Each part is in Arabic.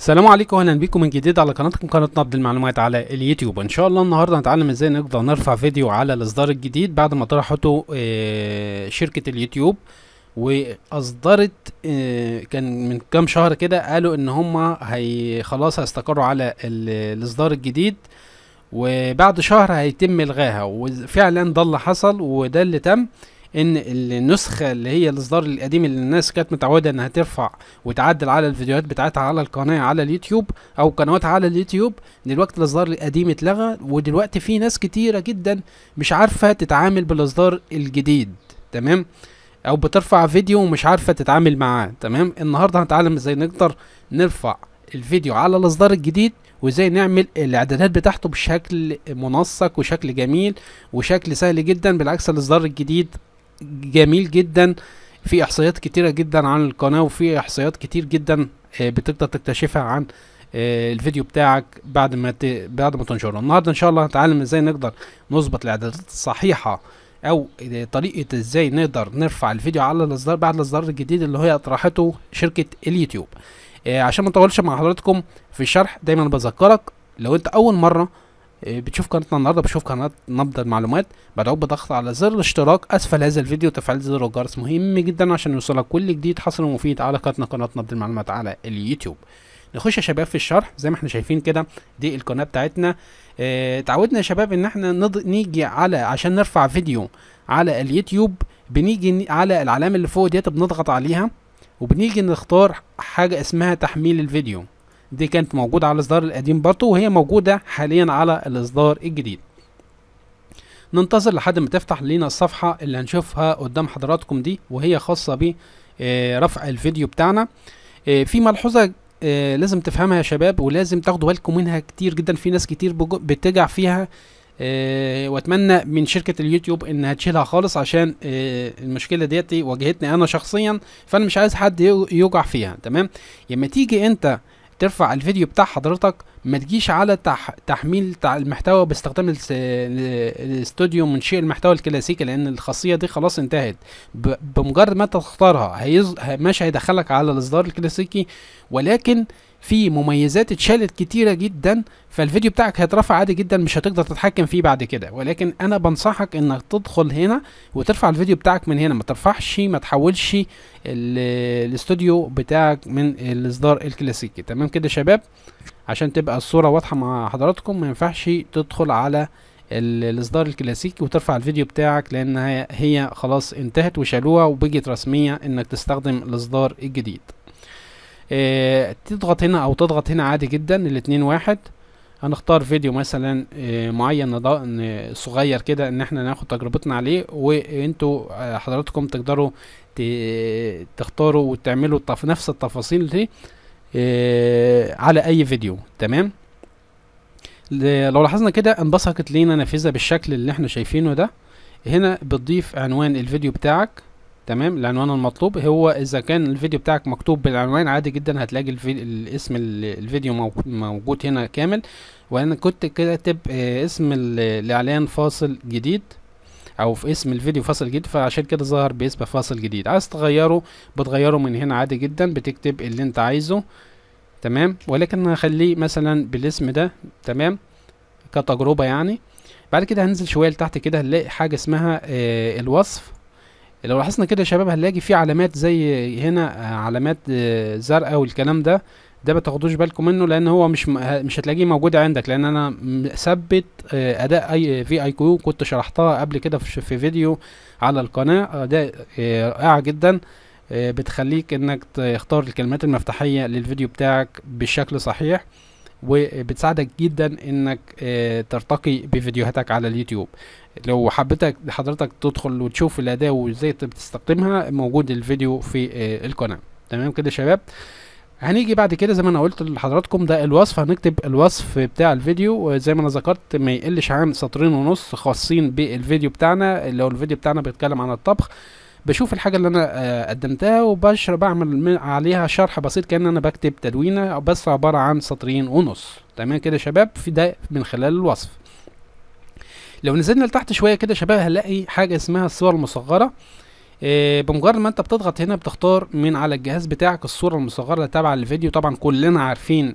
السلام عليكم واهلا بيكم من جديد على قناتكم قناه نبض المعلومات على اليوتيوب ان شاء الله النهارده هنتعلم ازاي نقدر نرفع فيديو على الاصدار الجديد بعد ما طرحته آه، شركه اليوتيوب واصدرت آه، كان من كام شهر كده قالوا ان هم هي خلاص هيستقروا على الاصدار الجديد وبعد شهر هيتم الغاها وفعلا ده اللي حصل وده اللي تم ان النسخه اللي هي الاصدار القديم اللي الناس كانت متعوده انها ترفع وتعدل على الفيديوهات بتاعتها على القناه على اليوتيوب او قنوات على اليوتيوب دلوقتي الاصدار القديم اتلغى ودلوقتي في ناس كتيره جدا مش عارفه تتعامل بالاصدار الجديد تمام او بترفع فيديو ومش عارفه تتعامل معاه تمام النهارده هنتعلم ازاي نقدر نرفع الفيديو على الاصدار الجديد وازاي نعمل الاعدادات بتاعته بشكل منسق وشكل جميل وشكل سهل جدا بالعكس الاصدار الجديد جميل جدا في احصائيات كتيرة جدا عن القناة وفي احصائيات كتير جدا آه، بتقدر تكتشفها عن آه، الفيديو بتاعك بعد ما ت... بعد ما تنشره النهارده ان شاء الله هنتعلم ازاي نقدر نظبط الاعدادات الصحيحه او طريقه ازاي نقدر نرفع الفيديو على الاصدار بعد الاصدار الجديد اللي هي اطرحته شركه اليوتيوب آه، عشان ما نطولش مع حضراتكم في الشرح دايما بذكرك لو انت اول مره بتشوف قناتنا النهارده بتشوف قناه نبض المعلومات بدعوك بالضغط على زر الاشتراك اسفل هذا الفيديو تفعيل زر الجرس مهم جدا عشان يوصلك كل جديد حصل ومفيد على قناتنا قناه نبض المعلومات على اليوتيوب نخش يا شباب في الشرح زي ما احنا شايفين كده دي القناه بتاعتنا اه تعودنا يا شباب ان احنا نض... نيجي على عشان نرفع فيديو على اليوتيوب بنيجي على العلامه اللي فوق ديت بنضغط عليها وبنيجي نختار حاجه اسمها تحميل الفيديو دي كانت موجودة على الإصدار القديم برضه وهي موجودة حاليا على الإصدار الجديد ننتظر لحد ما تفتح لنا الصفحة اللي هنشوفها قدام حضراتكم دي وهي خاصة برفع آه، رفع الفيديو بتاعنا آه، في ملحوظة آه، لازم تفهمها يا شباب ولازم تاخدوا بالكم منها كتير جدا في ناس كتير بتجع فيها واتمنى من شركه اليوتيوب انها تشيلها خالص عشان المشكله ديت واجهتني انا شخصيا فانا مش عايز حد يوجع فيها تمام لما تيجي انت ترفع الفيديو بتاع حضرتك ما تجيش على تح... تحميل تع... المحتوى باستخدام الس... الاستوديو منشئ المحتوى الكلاسيكي لان الخاصيه دي خلاص انتهت ب... بمجرد ما تختارها هيز... مش هيدخلك على الاصدار الكلاسيكي ولكن في مميزات اتشالت كتيرة جدا فالفيديو بتاعك هيترفع عادي جدا مش هتقدر تتحكم فيه بعد كده ولكن انا بنصحك انك تدخل هنا وترفع الفيديو بتاعك من هنا ما ترفعش ما تحولش الاستوديو بتاعك من الاصدار الكلاسيكي تمام كده شباب عشان تبقى الصورة واضحة مع حضراتكم ما ينفعش تدخل على الاصدار الكلاسيكي وترفع الفيديو بتاعك لان هي خلاص انتهت وشالوها وبقت رسمية انك تستخدم الاصدار الجديد آه تضغط هنا او تضغط هنا عادي جدا الاتنين واحد هنختار فيديو مثلا آه، معين صغير كده ان احنا ناخد تجربتنا عليه وانتوا آه، حضراتكم تقدروا تختاروا وتعملوا نفس التفاصيل دي آه، على اي فيديو تمام لو لاحظنا كده انبثقت لينا نافذه بالشكل اللي احنا شايفينه ده هنا بتضيف عنوان الفيديو بتاعك تمام العنوان المطلوب هو اذا كان الفيديو بتاعك مكتوب بالعنوان عادي جدا هتلاقي الفي... الاسم الفيديو موجود هنا كامل وانا كنت كاتب آه، اسم الاعلان فاصل جديد او في اسم الفيديو فاصل جديد فعشان كده ظهر باسم فاصل جديد عايز تغيره بتغيره من هنا عادي جدا بتكتب اللي انت عايزه تمام ولكن هخليه مثلا بالاسم ده تمام كتجربه يعني بعد كده هنزل شويه لتحت كده هنلاقي حاجه اسمها آه، الوصف لو لاحظنا كده يا شباب هنلاقي في علامات زي هنا آه، علامات آه، زرقاء والكلام ده ده ما تاخدوش بالكم منه لان هو مش مش هتلاقيه موجود عندك لان انا ثبت آه، اداء اي في اي كيو كنت شرحتها قبل كده في فيديو على القناه اداء رائعه جدا بتخليك انك تختار الكلمات المفتاحيه للفيديو بتاعك بشكل صحيح وبتساعدك جدا انك آه، ترتقي بفيديوهاتك على اليوتيوب لو حبيتك حضرتك تدخل وتشوف الاداة وازاي بتستخدمها موجود الفيديو في آه، القناة تمام كده شباب هنيجي بعد كده زي ما انا قلت لحضراتكم ده الوصف هنكتب الوصف بتاع الفيديو زي ما انا ذكرت ما يقلش عن سطرين ونص خاصين بالفيديو بتاعنا لو الفيديو بتاعنا بيتكلم عن الطبخ بشوف الحاجه اللي انا آه، قدمتها وبشر بعمل عليها شرح بسيط كان انا بكتب تدوينه بس عباره عن سطرين ونص تمام كده يا شباب في ده من خلال الوصف لو نزلنا لتحت شويه كده يا شباب هنلاقي حاجه اسمها الصور المصغره إيه بمجرد ما انت بتضغط هنا بتختار من على الجهاز بتاعك الصوره المصغره تابعه للفيديو طبعا كلنا عارفين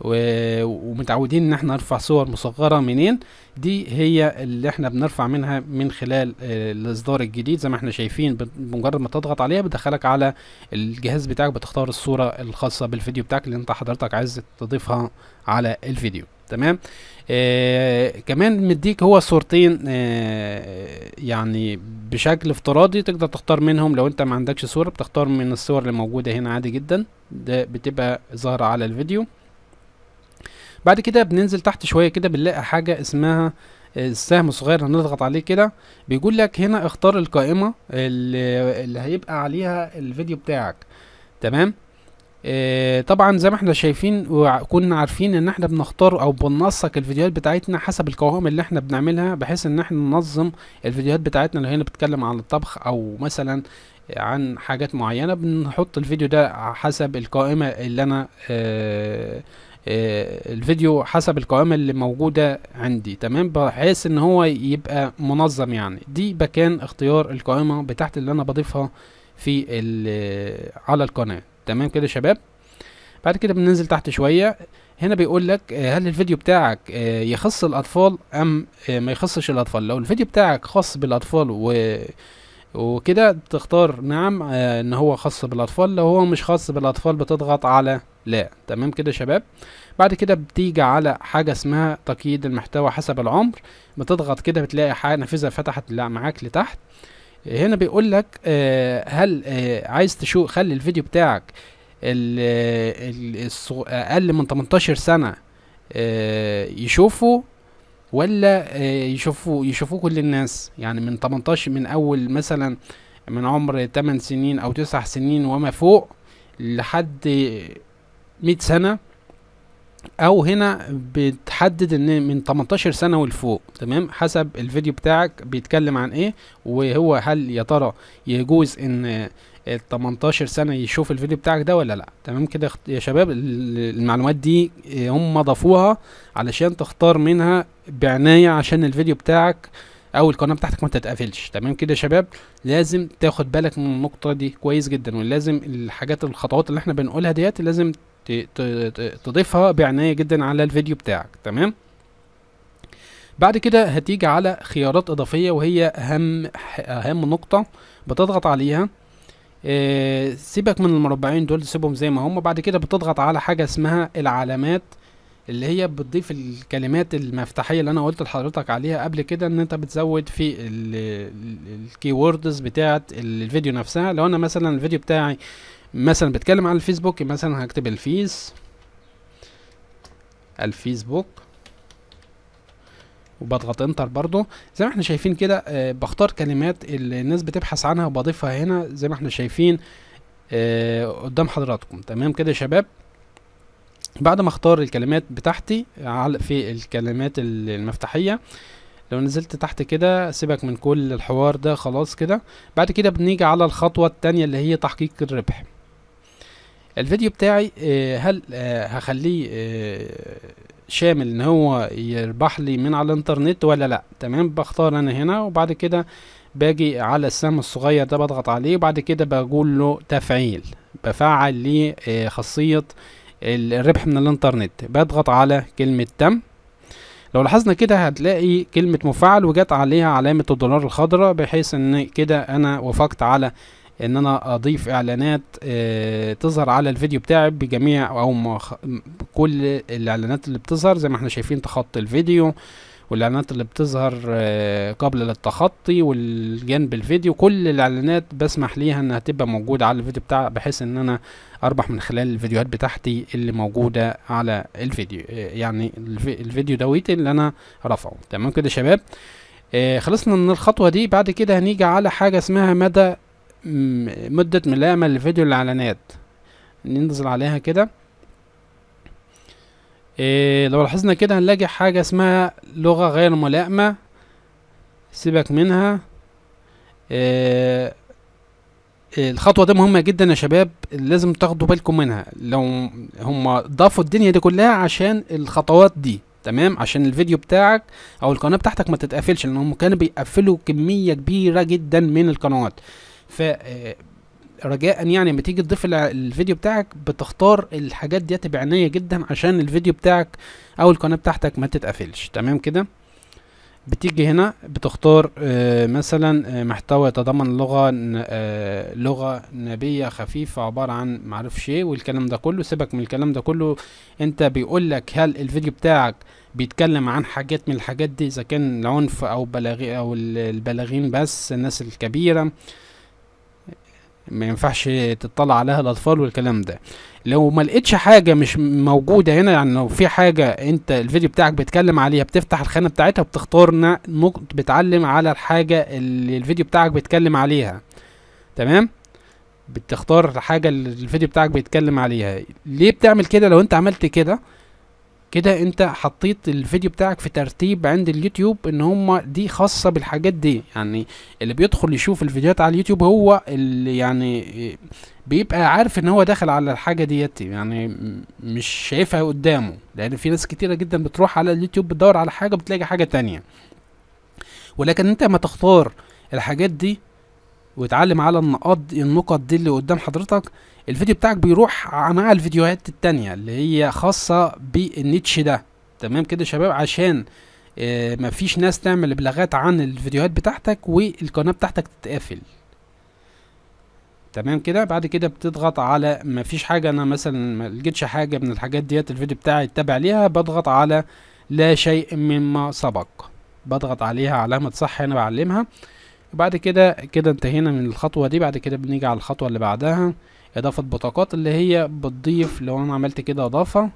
ومتعودين ان احنا نرفع صور مصغره منين دي هي اللي احنا بنرفع منها من خلال آه، الاصدار الجديد زي ما احنا شايفين بمجرد ما تضغط عليها بتدخلك على الجهاز بتاعك بتختار الصوره الخاصه بالفيديو بتاعك اللي انت حضرتك عايز تضيفها على الفيديو تمام آه كمان مديك هو صورتين آه يعني بشكل افتراضي تقدر تختار منهم لو انت ما عندكش صوره بتختار من الصور اللي موجوده هنا عادي جدا ده بتبقى ظاهره على الفيديو بعد كده بننزل تحت شويه كده بنلاقي حاجه اسمها آه، السهم الصغير هنضغط عليه كده بيقول لك هنا اختار القائمه اللي هيبقى عليها الفيديو بتاعك تمام آه، طبعا زي ما احنا شايفين وكنا عارفين ان احنا بنختار او بننسق الفيديوهات بتاعتنا حسب القوائم اللي احنا بنعملها بحيث ان احنا ننظم الفيديوهات بتاعتنا اللي هنا بتتكلم عن الطبخ او مثلا عن حاجات معينة بنحط الفيديو ده حسب القائمة اللي انا آه، آه، الفيديو حسب القوائم اللي موجودة عندي تمام بحيث ان هو يبقى منظم يعني دي مكان اختيار القائمة بتاعت اللي انا بضيفها في آه، على القناة تمام كده شباب بعد كده بننزل تحت شوية هنا بيقول لك آه، هل الفيديو بتاعك يخص الاطفال ام ما يخصش الاطفال لو الفيديو بتاعك خاص بالاطفال و وكده تختار نعم ان هو خاص بالاطفال لو هو مش خاص بالاطفال بتضغط على لا تمام كده يا شباب بعد كده بتيجي على حاجه اسمها تقييد المحتوى حسب العمر بتضغط كده بتلاقي حاجه نافذه فتحت معاك لتحت هنا بيقول لك آه، هل آه، عايز تشو خلي الفيديو بتاعك اقل من 18 سنه آه، يشوفه ولا يشوفوه يشوفوه كل الناس يعني من 18 من اول مثلا من عمر 8 سنين او 9 سنين وما فوق لحد 100 سنه او هنا بتحدد ان من 18 سنه ولفوق تمام حسب الفيديو بتاعك بيتكلم عن ايه وهو هل يا ترى يجوز ان ال 18 سنه يشوف الفيديو بتاعك ده ولا لا تمام كده يا شباب المعلومات دي هم ضافوها علشان تختار منها بعنايه عشان الفيديو بتاعك او القناه بتاعتك ما تتقفلش تمام كده يا شباب لازم تاخد بالك من النقطه دي كويس جدا ولازم الحاجات الخطوات اللي احنا بنقولها ديت لازم تضيفها بعناية جدا على الفيديو بتاعك تمام بعد كده هتيجي على خيارات اضافية وهي اهم اهم نقطة بتضغط عليها أه سيبك من المربعين دول سيبهم زي ما هم بعد كده بتضغط على حاجة اسمها العلامات اللي هي بتضيف الكلمات المفتاحيه اللي انا قلت لحضرتك عليها قبل كده ان انت بتزود في الكيوردز بتاعه الفيديو نفسها لو انا مثلا الفيديو بتاعي مثلا بتكلم عن الفيسبوك مثلا هكتب الفيس الفيسبوك وبضغط انتر برضو زي ما احنا شايفين كده اه بختار كلمات اللي الناس بتبحث عنها وبضيفها هنا زي ما احنا شايفين اه قدام حضراتكم تمام كده يا شباب بعد ما اختار الكلمات بتاعتي اعلق في الكلمات المفتاحيه لو نزلت تحت كده سيبك من كل الحوار ده خلاص كده بعد كده بنيجي على الخطوه التانية اللي هي تحقيق الربح الفيديو بتاعي آه، هل آه، هخليه آه، شامل ان هو يربح لي من على الانترنت ولا لا تمام بختار انا هنا وبعد كده باجي على السهم الصغير ده بضغط عليه وبعد كده بقول له تفعيل بفعل لي خاصية الربح من الانترنت بضغط على كلمة تم لو لاحظنا كده هتلاقي كلمة مفعل وجت عليها علامة الدولار الخضراء بحيث ان كده انا وافقت على ان انا اضيف اعلانات آه، تظهر على الفيديو بتاعي بجميع او كل الاعلانات اللي بتظهر زي ما احنا شايفين تخطي الفيديو والاعلانات اللي بتظهر آه، قبل التخطي والجنب الفيديو كل الاعلانات بسمح ليها انها تبقى موجوده على الفيديو بتاعي بحيث ان انا اربح من خلال الفيديوهات بتاعتي اللي موجوده على الفيديو آه، يعني الفيديو دويت اللي انا رافعه تمام كده شباب آه خلصنا من الخطوه دي بعد كده هنيجي على حاجه اسمها مدى مدة ملائمة لفيديو الإعلانات ننزل عليها كده إيه لو لاحظنا كده هنلاقي حاجة اسمها لغة غير ملائمة سيبك منها إيه،, إيه الخطوة دي مهمة جدا يا شباب لازم تاخدوا بالكم منها لو هم ضافوا الدنيا دي كلها عشان الخطوات دي تمام عشان الفيديو بتاعك او القناة بتاعتك ما تتقفلش لان هم كانوا بيقفلوا كمية كبيرة جدا من القنوات ف آه، رجاء يعني لما تيجي تضيف الفيديو بتاعك بتختار الحاجات ديت بعناية جدا عشان الفيديو بتاعك او القناة بتاعتك ما تتقفلش تمام كده بتيجي هنا بتختار آه، مثلا آه، محتوى يتضمن لغة لغة نبية خفيفة عبارة عن معرفش ايه والكلام ده كله سيبك من الكلام ده كله انت بيقول لك هل الفيديو بتاعك بيتكلم عن حاجات من الحاجات دي اذا كان العنف او بلاغي او البلاغين بس الناس الكبيرة ما ينفعش تطلع عليها الاطفال والكلام ده لو ما لقيتش حاجه مش موجوده هنا يعني لو في حاجه انت الفيديو بتاعك بيتكلم عليها بتفتح الخانه بتاعتها بتختار بتعلم على الحاجه اللي الفيديو بتاعك بيتكلم عليها تمام بتختار الحاجه اللي الفيديو بتاعك بيتكلم عليها ليه بتعمل كده لو انت عملت كده كده انت حطيت الفيديو بتاعك في ترتيب عند اليوتيوب ان هم دي خاصة بالحاجات دي يعني اللي بيدخل يشوف الفيديوهات على اليوتيوب هو اللي يعني بيبقى عارف ان هو داخل على الحاجة ديت يعني مش شايفها قدامه لان في ناس كتيرة جدا بتروح على اليوتيوب بتدور على حاجة بتلاقي حاجة تانية ولكن انت ما تختار الحاجات دي وتعلم على النقاط النقط دي اللي قدام حضرتك الفيديو بتاعك بيروح مع الفيديوهات التانية اللي هي خاصة بالنيتش ده تمام كده يا شباب عشان اه مفيش ناس تعمل ابلاغات عن الفيديوهات بتاعتك والقناة بتاعتك تتقفل تمام كده بعد كده بتضغط على مفيش حاجة انا مثلا ما لقيتش حاجة من الحاجات ديت الفيديو بتاعي اتبع ليها بضغط على لا شيء مما سبق بضغط عليها علامة صح هنا بعلمها بعد كده كده انتهينا من الخطوة دي بعد كده بنيجي على الخطوة اللي بعدها اضافة بطاقات اللي هي بتضيف لو انا عملت كده اضافة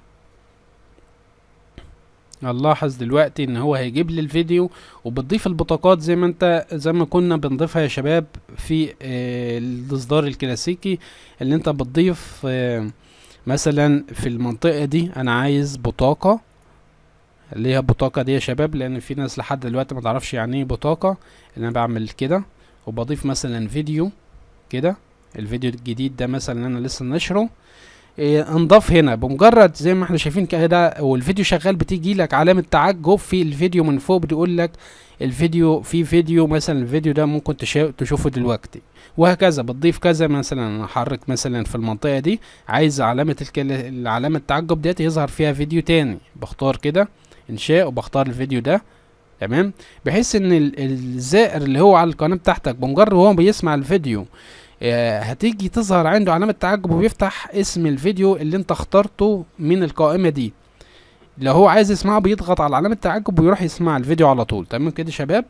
هنلاحظ دلوقتي ان هو هيجيب لي الفيديو وبتضيف البطاقات زي ما انت زي ما كنا بنضيفها يا شباب في آه، الاصدار الكلاسيكي اللي انت بتضيف آه، مثلا في المنطقة دي انا عايز بطاقة اللي هي بطاقة دي يا شباب لان في ناس لحد دلوقتي ما تعرفش يعني ايه بطاقة اللي انا بعمل كده وبضيف مثلا فيديو كده الفيديو الجديد ده مثلا اللي انا لسه نشره إيه انضاف هنا بمجرد زي ما احنا شايفين كده والفيديو شغال بتيجي لك علامة تعجب في الفيديو من فوق بتقول لك الفيديو في فيديو مثلا الفيديو ده ممكن تشوفه دلوقتي وهكذا بتضيف كذا مثلا احرك مثلا في المنطقة دي عايز علامة العلامة التعجب ديت يظهر فيها فيديو تاني بختار كده انشاء وبختار الفيديو ده تمام بحيث ان الزائر اللي هو على القناه بتاعتك بمجرد وهو بيسمع الفيديو آه، هتيجي تظهر عنده علامه تعجب وبيفتح اسم الفيديو اللي انت اخترته من القائمه دي لو هو عايز يسمعه بيضغط على علامه التعجب ويروح يسمع الفيديو على طول تمام كده شباب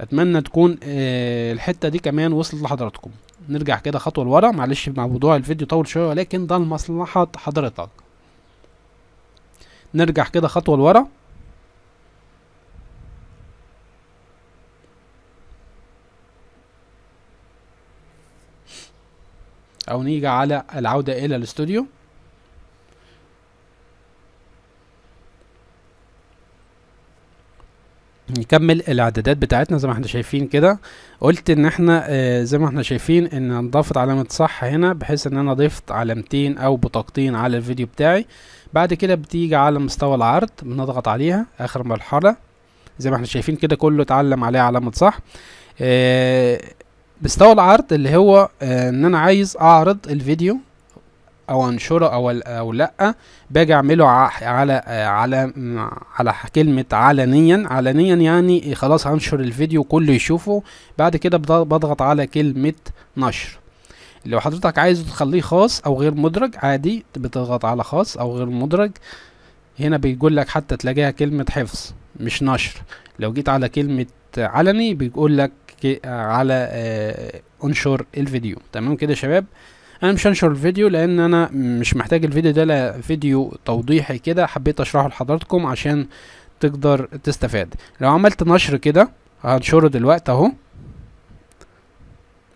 اتمنى تكون آه، الحته دي كمان وصلت لحضراتكم نرجع كده خطوه لورا معلش مع موضوع الفيديو طول شويه ولكن ده لمصلحه حضرتك نرجع كده خطوة لورا او نيجي على العودة الى الاستوديو نكمل الاعدادات بتاعتنا زي ما احنا شايفين كده قلت ان احنا اه زي ما احنا شايفين ان نضافت علامة صح هنا بحيث ان انا ضفت علامتين او بطاقتين على الفيديو بتاعي بعد كده بتيجي على مستوى العرض بنضغط عليها اخر مرحلة زي ما احنا شايفين كده كله اتعلم عليه علامة صح اه مستوى العرض اللي هو اه ان انا عايز اعرض الفيديو او انشره او او لا باجي اعمله على على على كلمه علنيا علنيا يعني خلاص هنشر الفيديو كله يشوفه بعد كده بضغط على كلمه نشر لو حضرتك عايز تخليه خاص او غير مدرج عادي بتضغط على خاص او غير مدرج هنا بيقول لك حتى تلاقيها كلمه حفظ مش نشر لو جيت على كلمه علني بيقول لك على آه، انشر الفيديو تمام كده يا شباب انا مش هنشر الفيديو لان انا مش محتاج الفيديو ده فيديو توضيحي كده حبيت اشرحه لحضراتكم عشان تقدر تستفاد لو عملت نشر كده هنشره دلوقتي اهو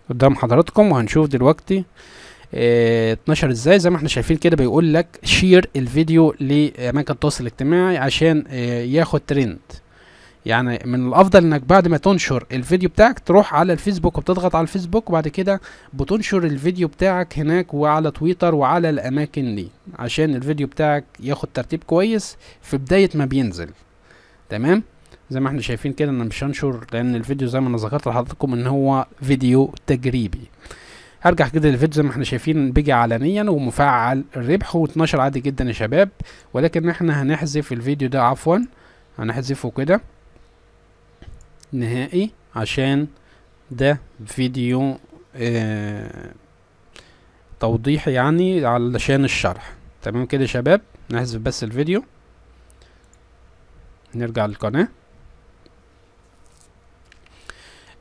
قدام حضراتكم وهنشوف دلوقتي اه اتنشر ازاي زي ما احنا شايفين كده بيقول لك شير الفيديو لاماكن التواصل الاجتماعي عشان اه ياخد ترند يعني من الافضل انك بعد ما تنشر الفيديو بتاعك تروح على الفيسبوك وبتضغط على الفيسبوك وبعد كده بتنشر الفيديو بتاعك هناك وعلى تويتر وعلى الاماكن دي عشان الفيديو بتاعك ياخد ترتيب كويس في بداية ما بينزل تمام زي ما احنا شايفين كده انا مش هنشر لان الفيديو زي ما انا ذكرت لحضراتكم ان هو فيديو تجريبي هرجع كده للفيديو زي ما احنا شايفين بيجي علنيا ومفعل الربح واتنشر عادي جدا يا شباب ولكن احنا هنحذف الفيديو ده عفوا هنحذفه كده نهائي عشان ده فيديو آه توضيح يعني علشان الشرح تمام كده يا شباب نحذف بس الفيديو نرجع للقناة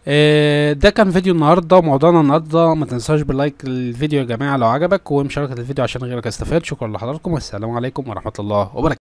آه ده كان فيديو النهاردة وموضوعنا النهاردة ما تنساش باللايك للفيديو يا جماعة لو عجبك ومشاركة الفيديو عشان غيرك استفاد شكرا لحضراتكم والسلام عليكم ورحمة الله وبركاته